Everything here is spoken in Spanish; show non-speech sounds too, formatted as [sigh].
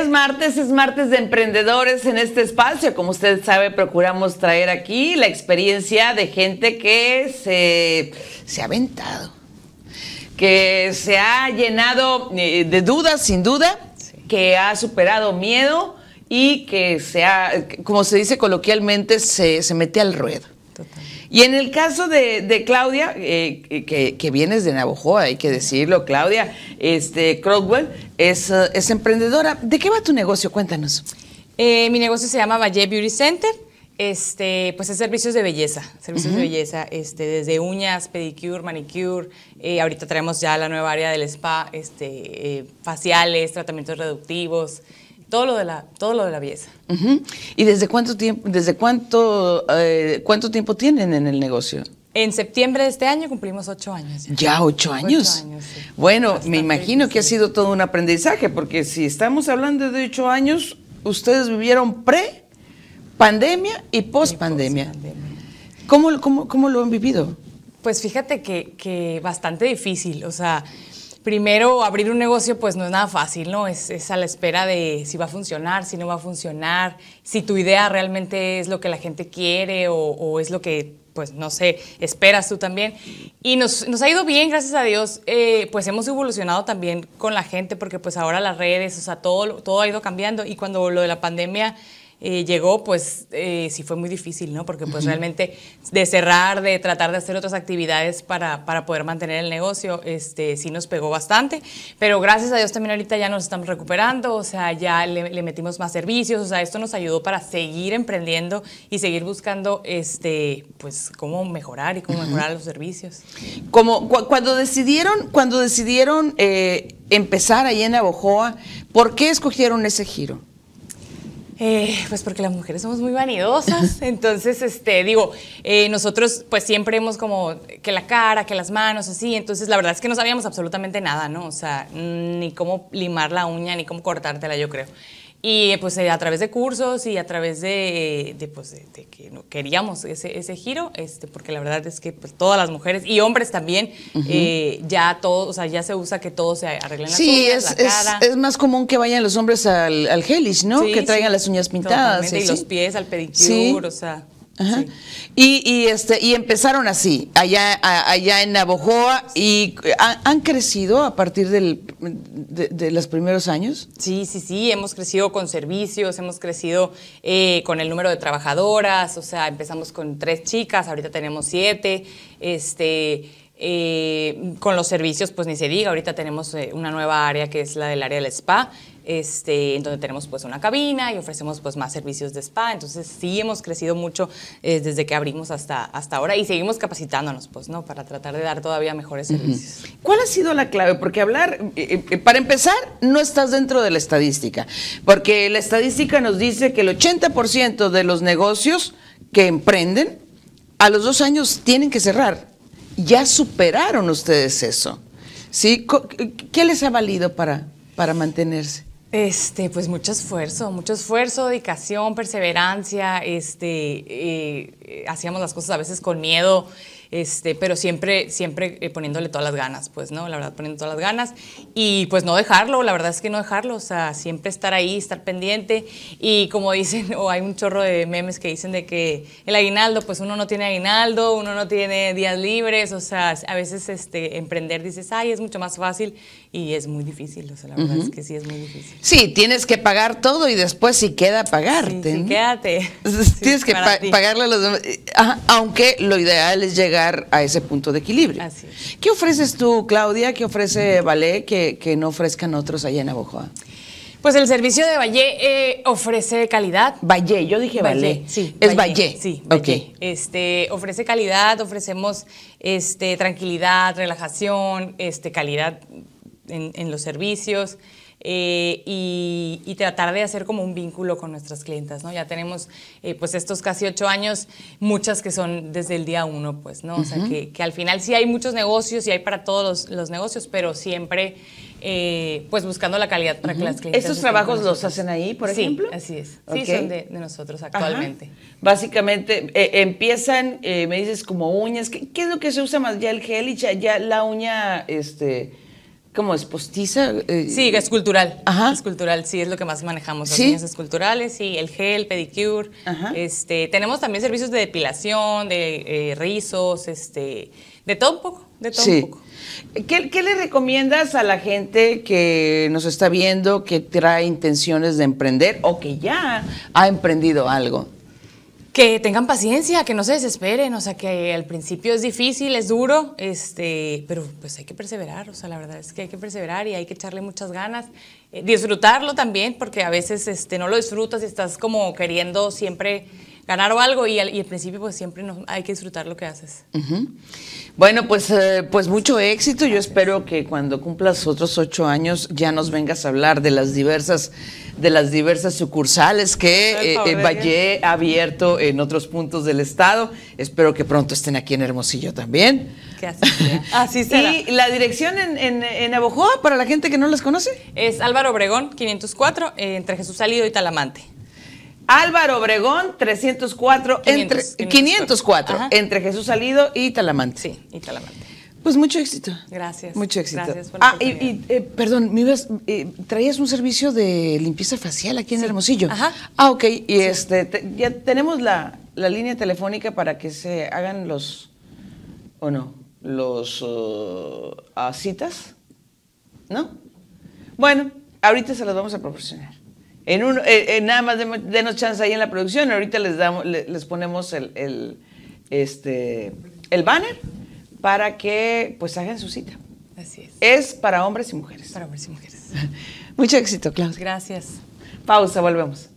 Es martes, es martes de emprendedores en este espacio. Como usted sabe, procuramos traer aquí la experiencia de gente que se, ha aventado, que se ha llenado eh, de dudas, sin duda, que ha superado miedo y que se ha, como se dice coloquialmente, se mete al ruedo. Y en el caso de, Claudia, eh, que, vienes de Navajo, hay que decirlo, Claudia, este, Crockwell es, eh, emprendedora. ¿De qué va tu negocio? Cuéntanos. Eh, mi negocio se llama Valle Beauty Center. Este, pues es servicios de belleza, servicios de belleza, este, desde uñas, pedicure, manicure, eh, ahorita traemos ya la nueva área del spa, este, faciales, tratamientos reductivos, todo lo de la, todo lo de la belleza. ¿Y desde cuánto tiempo, desde cuánto, eh, cuánto tiempo tienen en el negocio? En septiembre de este año cumplimos ocho años. ¿Ya, ocho años? Bueno, me imagino que ha sido todo un aprendizaje, porque si estamos hablando de ocho años, ustedes vivieron pre, pandemia y post pandemia. ¿Cómo, lo han vivido? Pues fíjate que, que bastante difícil, o sea, primero abrir un negocio pues no es nada fácil, ¿no? Es, a la espera de si va a funcionar, si no va a funcionar, si tu idea realmente es lo que la gente quiere o, es lo que pues no sé, esperas tú también. Y nos, ha ido bien, gracias a Dios, eh, pues hemos evolucionado también con la gente porque pues ahora las redes, o sea, todo, todo ha ido cambiando y cuando lo de la pandemia eh, llegó, pues eh, sí fue muy difícil, ¿no? Porque pues realmente de cerrar, de tratar de hacer otras actividades para, poder mantener el negocio, este, sí nos pegó bastante, pero gracias a Dios también ahorita ya nos estamos recuperando, o sea, ya le, metimos más servicios, o sea, esto nos ayudó para seguir emprendiendo y seguir buscando, este, pues, cómo mejorar y cómo mejorar los servicios. Como cuando decidieron, cuando decidieron eh, empezar ahí en Abojoa, ¿por qué escogieron ese giro? Eh, pues porque las mujeres somos muy vanidosas, [laughs] entonces, este, digo, eh, nosotros pues siempre hemos como que la cara, que las manos, así, entonces la verdad es que no sabíamos absolutamente nada, ¿no? O sea, ni cómo limar la uña, ni cómo cortártela, yo creo. Y pues eh, a través de cursos y a través de, de, pues, de, que queríamos ese, ese, giro, este, porque la verdad es que pues, todas las mujeres y hombres también, eh, ya todo, o sea, ya se usa que todos se arreglen las sí, uñas, es, la Es, más común que vayan los hombres al, al gelish, ¿no? que traigan las uñas pintadas. Y, los pies al pedicure, o sea. Ajá. Y, este, y empezaron así, allá, allá en Navojoa, y han crecido a partir de, los primeros años. Sí, sí, sí, hemos crecido con servicios, hemos crecido eh, con el número de trabajadoras, o sea, empezamos con tres chicas, ahorita tenemos siete, este eh, con los servicios, pues ni se diga, ahorita tenemos eh, una nueva área que es la del área del spa, este, en donde tenemos pues una cabina y ofrecemos pues más servicios de spa, entonces sí hemos crecido mucho eh, desde que abrimos hasta, hasta ahora y seguimos capacitándonos pues, ¿no? Para tratar de dar todavía mejores servicios. ¿Cuál ha sido la clave? Porque hablar, para empezar, no estás dentro de la estadística, porque la estadística nos dice que el 80% de los negocios que emprenden a los dos años tienen que cerrar ya superaron ustedes eso. ¿Sí? ¿Qué les ha valido para, para mantenerse? Este, pues mucho esfuerzo, mucho esfuerzo, dedicación, perseverancia, este, eh, eh, hacíamos las cosas a veces con miedo, este, pero siempre, siempre eh, poniéndole todas las ganas, pues, ¿no? La verdad, poniendo todas las ganas. Y pues no dejarlo, la verdad es que no dejarlo, o sea, siempre estar ahí, estar pendiente. Y como dicen, [laughs] o hay un chorro de memes que dicen de que el aguinaldo, pues uno no tiene aguinaldo, uno no tiene días libres, o sea, a veces este, emprender dices, ay, es mucho más fácil y es muy difícil, o sea, la verdad es que sí es muy difícil. Sí, tienes que pagar todo y después si queda pagarte. Sí, quédate. [laughs] Tienes que pagarle a los demás eh, aunque lo ideal es llegar a ese punto de equilibrio. ¿Qué ofreces tú, Claudia? ¿Qué ofrece Ballet que, no ofrezcan otros allá en Abojoa? Pues el servicio de Valle eh, ofrece calidad. Valle, yo dije Valle. Sí, es Valle. Sí, ok. Okay. Este, ofrece calidad, ofrecemos este, tranquilidad, relajación, este, calidad en los servicios. Eh, y, tratar de hacer como un vínculo con nuestras clientas, ¿no? Ya tenemos eh, pues estos casi ocho años, muchas que son desde el día uno, pues, ¿no? O sea, que, al final sí hay muchos negocios y hay para todos los, negocios, pero siempre... Eh, pues buscando la calidad para que las clientes. ¿Estos trabajos los hacen ahí, por sí, ejemplo? Así es. Sí, son de, nosotros actualmente. Básicamente, empiezan, me dices, como uñas. ¿Qué, es lo que se usa más? ¿Ya el gel y ya, ya la uña, este como es postiza. Eh, sí, es cultural. Ajá. Es cultural, sí, es lo que más manejamos. Las ¿Sí? esculturales, sí, el gel, pedicure. Este, tenemos también servicios de depilación, de eh, rizos, este, de todo un poco, de todo sí. un poco. ¿Qué, le recomiendas a la gente que nos está viendo, que trae intenciones de emprender o que ya ha emprendido algo? que tengan paciencia, que no se desesperen, o sea, que al principio es difícil, es duro, este, pero pues hay que perseverar, o sea, la verdad es que hay que perseverar y hay que echarle muchas ganas, eh, disfrutarlo también, porque a veces este, no lo disfrutas y estás como queriendo siempre ganar o algo y al, principio pues siempre no, hay que disfrutar lo que haces. Bueno, pues, eh, pues mucho éxito, yo espero que cuando cumplas otros ocho años ya nos vengas a hablar de las diversas de las diversas sucursales que eh, Valle ha abierto en otros puntos del estado. Espero que pronto estén aquí en Hermosillo también. [laughs] así, ¿Y la dirección en, en, Abojoa, para la gente que no las conoce? Es Álvaro Obregón, 504, eh, entre Jesús Salido y Talamante. Álvaro Obregón, 304, entre, entre Jesús Salido y Talamante. Sí, y Talamante. Pues mucho éxito. Gracias. Mucho éxito. Gracias por ah, y, eh, perdón, ¿me eh, traías un servicio de limpieza facial aquí en Hermosillo. Ajá. Ah, ok. Y este, ya tenemos la, línea telefónica para que se hagan los, o no, los uh, citas, ¿no? Bueno, ahorita se los vamos a proporcionar. En eh, nada más denos chance ahí en la producción. Ahorita les damos, les ponemos el, el, este, el banner para que pues hagan su cita. Así es. Es para hombres y mujeres. Para hombres y mujeres. [laughs] Mucho éxito, Klaus. Gracias. Pausa, volvemos.